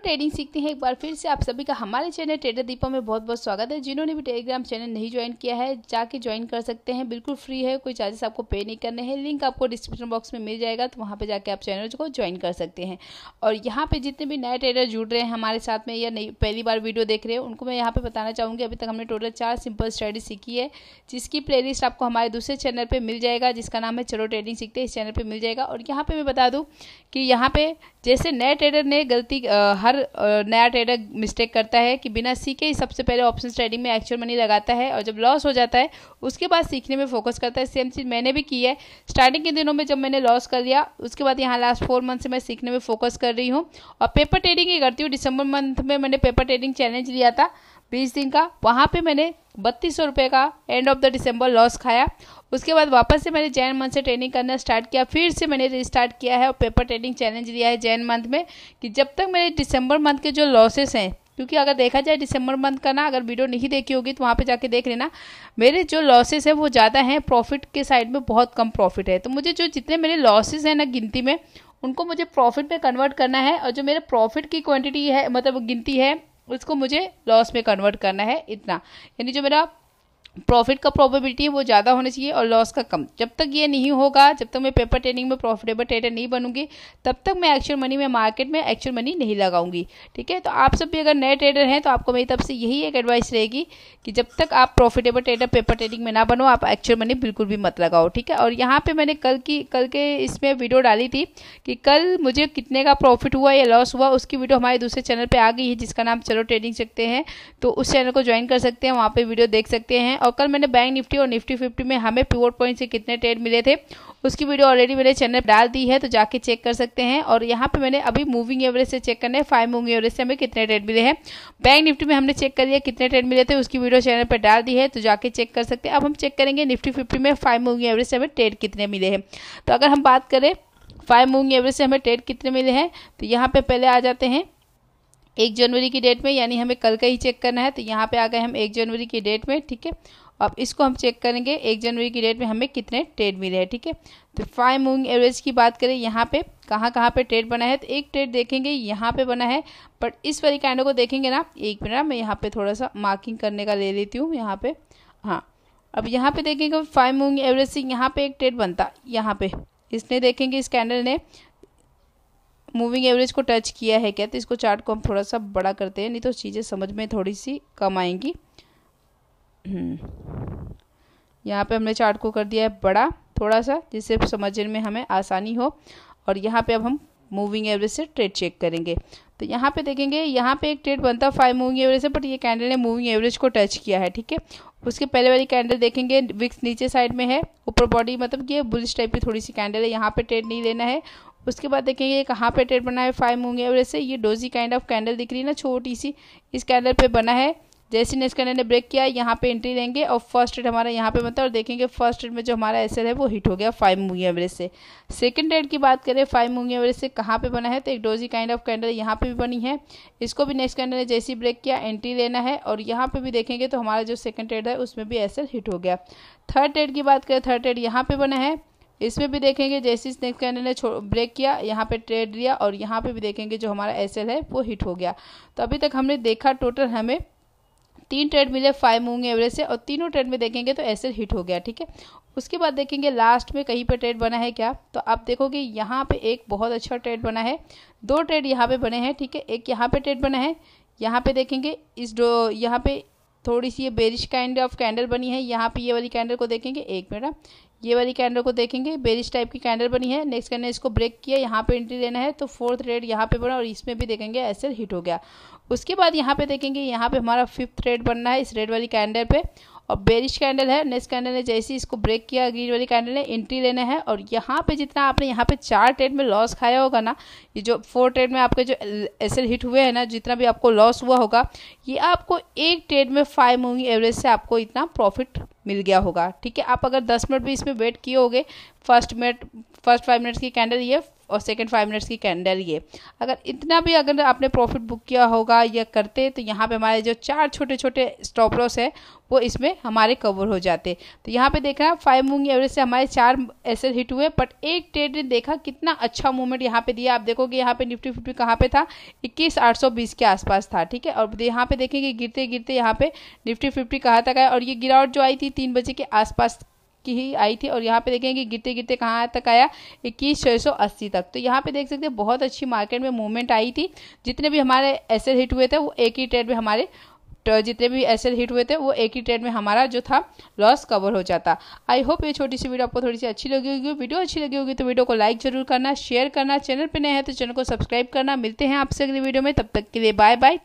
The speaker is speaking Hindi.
दोस्तों ट्रेडिंग सीखते हैं एक बार फिर से आप सभी का हमारे चैनल ट्रेडर दीपा में बहुत बहुत स्वागत है जिन्होंने भी टेलीग्राम चैनल नहीं ज्वाइन किया है जाके ज्वाइन कर सकते हैं बिल्कुल फ्री है कोई चार्जेस आपको पे नहीं करने हैं लिंक आपको डिस्क्रिप्शन बॉक्स में मिल जाएगा तो वहाँ पर जाकर आप चैनल को ज्वाइन कर सकते हैं और यहाँ पर जितने भी नए ट्रेडर जुड़ रहे हैं हमारे साथ में या पहली बार वीडियो देख रहे हैं उनको मैं यहाँ पर बताना चाहूँगी अभी तक हमने टोटल चार सिंपल स्टडी सीखी है जिसकी प्ले आपको हमारे दूसरे चैनल पर मिल जाएगा जिसका नाम है चलो ट्रेडिंग सीखते हैं इस चैनल पर मिल जाएगा और यहाँ पर मैं बता दूँ कि यहाँ पर जैसे नए ट्रेडर ने गलती हर हर नया ट्रेडर मिस्टेक करता है कि बिना सीखे ही सबसे पहले ऑप्शन ट्रेडिंग में एक्चुअल मनी लगाता है और जब लॉस हो जाता है उसके बाद सीखने में फोकस करता है सेम चीज़ मैंने भी की है स्टार्टिंग के दिनों में जब मैंने लॉस कर लिया उसके बाद यहाँ लास्ट फोर मंथ से मैं सीखने में फोकस कर रही हूँ और पेपर ट्रेडिंग ही करती हूँ दिसंबर मंथ में मैंने पेपर ट्रेडिंग चैलेंज लिया था बीस दिन का वहाँ पे मैंने बत्तीस सौ रुपये का end of the December loss खाया उसके बाद वापस से मैंने जैन मंथ से ट्रेनिंग करना स्टार्ट किया फिर से मैंने रिस्टार्ट किया है और पेपर ट्रेनिंग चैलेंज लिया है जैन मंथ में कि जब तक मेरे दिसंबर मंथ के जो लॉसेस हैं क्योंकि अगर देखा जाए दिसंबर मंथ का ना अगर वीडियो नहीं देखी होगी तो वहाँ पे जाके देख लेना मेरे जो लॉसेस हैं वो ज़्यादा हैं प्रॉफिट के साइड में बहुत कम प्रॉफिट है तो मुझे जो जितने मेरे लॉसेस हैं ना गिनती में उनको मुझे प्रॉफिट में कन्वर्ट करना है और जो मेरे प्रॉफिट की क्वांटिटी है मतलब गिनती है उसको मुझे लॉस में कन्वर्ट करना है इतना यानी जो मेरा प्रॉफिट का प्रोबेबिलिटी वो ज़्यादा होना चाहिए और लॉस का कम जब तक ये नहीं होगा जब तक मैं पेपर ट्रेडिंग में प्रॉफिटेबल ट्रेडर नहीं बनूंगी तब तक मैं एक्चुअल मनी में मार्केट में एक्चुअल मनी नहीं लगाऊंगी ठीक है तो आप सब भी अगर नए ट्रेडर हैं तो आपको मेरी तरफ से यही एक एडवाइस रहेगी कि जब तक आप प्रॉफिटेबल ट्रेडर पेपर ट्रेडिंग में ना बनो आप एक्चुअल मनी बिल्कुल भी मत लगाओ ठीक है और यहाँ पर मैंने कल की कल के इसमें वीडियो डाली थी कि कल मुझे कितने का प्रॉफिट हुआ या लॉस हुआ उसकी वीडियो हमारे दूसरे चैनल पर आ गई है जिसका नाम चलो ट्रेडिंग सकते हैं तो उस चैनल को ज्वाइन कर सकते हैं वहाँ पर वीडियो देख सकते हैं और कल मैंने बैंक निफ्टी और निफ्टी फिफ्टी में हमें प्योर पॉइंट से कितने ट्रेड मिले थे उसकी वीडियो ऑलरेडी मेरे चैनल डाल दी है तो जाके चेक कर सकते हैं और यहाँ पे मैंने अभी मूविंग एवरेज से चेक करने फाइव मूविंग एवरेज से हमें कितने ट्रेड मिले हैं बैंक निफ्टी में हमने चेक कर लिया कितने ट्रेड मिले थे उसकी वीडियो चैनल पर डाल दी है तो जाके चेक कर सकते हैं अब हम चेक करेंगे निफ्टी फिफ्टी में फाइव मूविंग एवरेज से हमें ट्रेड कितने मिले हैं तो अगर हम बात करें फाइव मूविंग एवरेज से हमें ट्रेड कितने मिले हैं तो यहाँ पर पहले आ जाते हैं एक जनवरी की डेट में यानी हमें कल का ही चेक करना है तो यहाँ पे आ गए हम एक जनवरी की डेट में ठीक है अब इसको हम चेक करेंगे एक जनवरी की डेट में हमें कितने ट्रेड मिले हैं ठीक है तो फाइव मूविंग एवरेज की बात करें यहाँ पे कहाँ कहाँ पे ट्रेड बना है तो एक ट्रेड देखेंगे यहाँ पे बना है बट इस वाली कैंडल को देखेंगे ना एक मिनट ना हाँ, मैं यहाँ पे थोड़ा सा मार्किंग करने का ले लेती हूँ यहाँ पे हाँ अब यहाँ पे देखेंगे फाइव मूविंग एवरेज से यहाँ पे एक ट्रेड बनता यहाँ पे इसने देखेंगे इस कैंडल ने मूविंग एवरेज को टच किया है क्या तो इसको चार्ट को हम थोड़ा सा बड़ा करते हैं नहीं तो चीज़ें समझ में थोड़ी सी कम आएंगी हम्म। यहाँ पे हमने चार्ट को कर दिया है बड़ा थोड़ा सा जिससे समझने में हमें आसानी हो और यहाँ पे अब हम मूविंग एवरेज से ट्रेड चेक करेंगे तो यहाँ पे देखेंगे यहाँ पे एक ट्रेड बनता फाइव मूविंग एवरेज से बट ये कैंडल ने मूविंग एवरेज को टच किया है ठीक है उसके पहले वाली कैंडल देखेंगे विक्स नीचे साइड में है ऊपर बॉडी मतलब ये बुलिश टाइप की थोड़ी सी कैंडल है यहाँ पे ट्रेड नहीं लेना है उसके बाद देखेंगे ये कहाँ पे टेट बना है फाइव मूंगे और ऐसे ये डोजी काइंड ऑफ कैंडल दिख रही है ना छोटी सी इस कैंडल पे बना है जैसे ने इस कैंडल ने ब्रेक किया यहाँ पे एंट्री लेंगे और फर्स्ट रेट हमारा यहाँ पे बनता मतलब, है और देखेंगे फर्स्ट रेट में जो हमारा एसर है वो हिट हो गया फाइव मूंगे एवरेज से सेकंड रेट की बात करें फाइव मूंगे एवरेज से कहाँ पे बना है तो एक डोजी काइंड ऑफ कैंडल यहाँ पे भी बनी है इसको भी नेक्स्ट कैंडल ने जैसी ब्रेक किया एंट्री लेना है और यहाँ पर भी देखेंगे तो हमारा जो सेकेंड रेट है उसमें भी एसर हिट हो गया थर्ड रेट की बात करें थर्ड रेट यहाँ पर बना है इसमें भी देखेंगे जैसे ही स्नैप कैंडल ने ब्रेक किया यहाँ पे ट्रेड लिया और यहाँ पे भी देखेंगे जो हमारा एस है वो हिट हो गया तो अभी तक हमने देखा टोटल हमें तीन ट्रेड मिले फाइव मूविंग एवरेज से और तीनों ट्रेड में देखेंगे तो एस हिट हो गया ठीक है उसके बाद देखेंगे लास्ट में कहीं पे ट्रेड बना है क्या तो आप देखोगे यहाँ पे एक बहुत अच्छा ट्रेड बना है दो ट्रेड यहाँ पे बने हैं ठीक है एक यहाँ पे ट्रेड बना है यहाँ पे देखेंगे इस डो यहाँ पे थोड़ी सी ये बेरिश काइंड ऑफ कैंडल बनी है यहाँ पे ये वाली कैंडल को देखेंगे एक मिनट हाँ। ये वाली कैंडल को देखेंगे बेरिश टाइप की कैंडल बनी है नेक्स्ट कैंडल इसको ब्रेक किया यहाँ पे एंट्री लेना है तो फोर्थ रेड यहाँ पे बना और इसमें भी देखेंगे ऐसे हिट हो गया उसके बाद यहाँ पे देखेंगे यहाँ पे हमारा फिफ्थ रेड बनना है इस रेड वाली कैंडल पे और बेरिश कैंडल है नेक्स्ट कैंडल ने जैसे इसको ब्रेक किया ग्रीन वाली कैंडल ने एंट्री लेना है और यहाँ पे जितना आपने यहाँ पे चार ट्रेड में लॉस खाया होगा ना ये जो फोर ट्रेड में आपके जो एसएल हिट हुए हैं ना जितना भी आपको लॉस हुआ होगा ये आपको एक ट्रेड में फाइव मूविंग एवरेज से आपको इतना प्रॉफिट मिल गया होगा ठीक है आप अगर दस मिनट भी इसमें वेट किए होगे first minute first five minutes की कैंडल ये और सेकंड फाइव मिनट्स की कैंडल ये अगर इतना भी अगर आपने प्रॉफिट बुक किया होगा या करते तो यहाँ पे हमारे जो चार छोटे छोटे स्टॉप लॉस है वो इसमें हमारे कवर हो जाते तो यहाँ पे देखना फाइव मूविंग एवरेज से हमारे चार ऐसे हिट हुए बट एक ट्रेड ने देखा कितना अच्छा मूवमेंट यहाँ पे दिया आप देखोगे यहाँ पे निफ्टी फिफ्टी कहाँ पे था इक्कीस आठ सौ बीस के आसपास था ठीक है और यहाँ पे देखेंगे गिरते गिरते यहाँ पे निफ्टी फिफ्टी कहाँ तक आया और ये गिरावट जो आई थी ही तीन बजे के आसपास की ही आई थी और यहाँ पे देखेंगे गिरते गिरते कहाँ तक आया इक्कीस छः सौ अस्सी तक तो यहाँ पे देख सकते हैं बहुत अच्छी मार्केट में मूवमेंट आई थी जितने भी हमारे ऐसे हिट हुए थे वो एक ही ट्रेड में हमारे तो जितने भी ऐसे हिट हुए थे वो एक ही ट्रेड में हमारा जो था लॉस कवर हो जाता आई होप ये छोटी सी वीडियो आपको थोड़ी सी अच्छी लगी होगी वीडियो अच्छी लगी होगी तो वीडियो को लाइक जरूर करना शेयर करना चैनल पर नए हैं तो चैनल को सब्सक्राइब करना मिलते हैं आपसे अगली वीडियो में तब तक के लिए बाय बाय